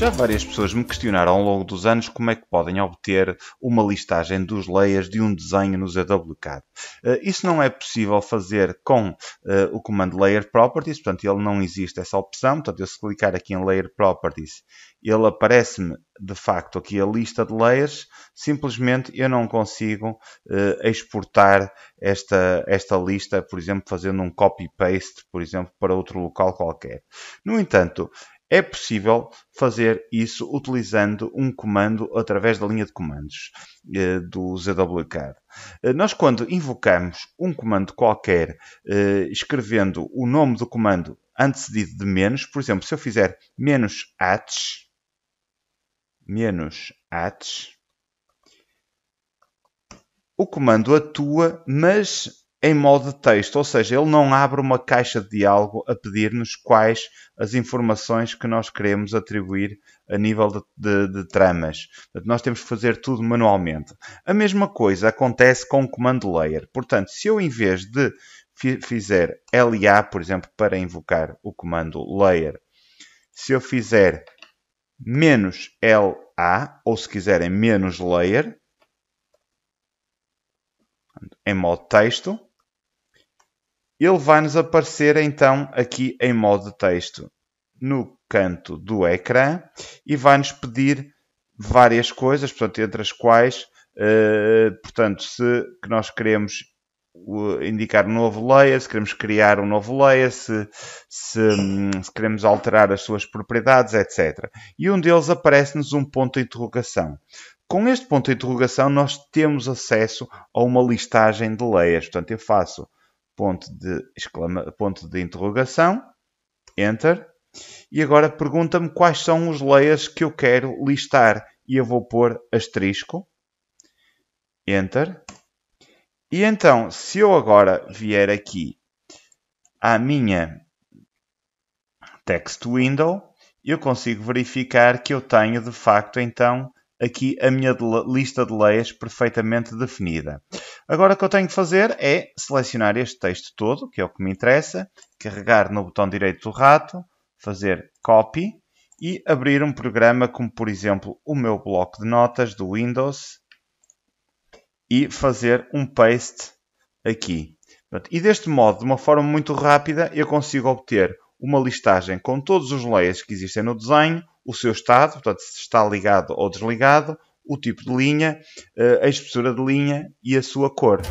Já várias pessoas me questionaram ao longo dos anos como é que podem obter uma listagem dos layers de um desenho no ZWCAD. Eh, isso não é possível fazer com eh, o comando Layer Properties, portanto ele não existe essa opção. Portanto, eu se clicar aqui em Layer Properties, ele aparece-me de facto aqui a lista de layers. Simplesmente eu não consigo eh, exportar esta, esta lista, por exemplo, fazendo um copy-paste, por exemplo, para outro local qualquer. No entanto, é possível fazer isso utilizando um comando através da linha de comandos eh, do ZWK. Eh, nós, quando invocamos um comando qualquer, eh, escrevendo o nome do comando antecedido de menos, por exemplo, se eu fizer menos ats, menos ats, o comando atua, mas em modo de texto, ou seja, ele não abre uma caixa de diálogo a pedir-nos quais as informações que nós queremos atribuir a nível de, de, de tramas. Portanto, nós temos que fazer tudo manualmente. A mesma coisa acontece com o comando layer. Portanto, se eu em vez de fizer LA, por exemplo, para invocar o comando layer, se eu fizer menos LA, ou se quiserem menos layer, em modo texto, ele vai-nos aparecer então aqui em modo texto no canto do ecrã e vai-nos pedir várias coisas, portanto, entre as quais, uh, portanto, se que nós queremos indicar um novo layer, se queremos criar um novo layer, se, se, hum, se queremos alterar as suas propriedades, etc. E um deles aparece-nos um ponto de interrogação. Com este ponto de interrogação, nós temos acesso a uma listagem de layers. Portanto, eu faço ponto de, exclama, ponto de interrogação, enter. E agora pergunta-me quais são os layers que eu quero listar. E eu vou pôr asterisco, enter. E então, se eu agora vier aqui à minha text window, eu consigo verificar que eu tenho de facto então aqui a minha lista de layers perfeitamente definida. Agora o que eu tenho que fazer é selecionar este texto todo, que é o que me interessa, carregar no botão direito do rato, fazer Copy e abrir um programa como, por exemplo, o meu bloco de notas do Windows e fazer um paste aqui. E deste modo, de uma forma muito rápida, eu consigo obter uma listagem com todos os layers que existem no desenho, o seu estado, portanto, se está ligado ou desligado, o tipo de linha, eh, a espessura de linha e a sua cor.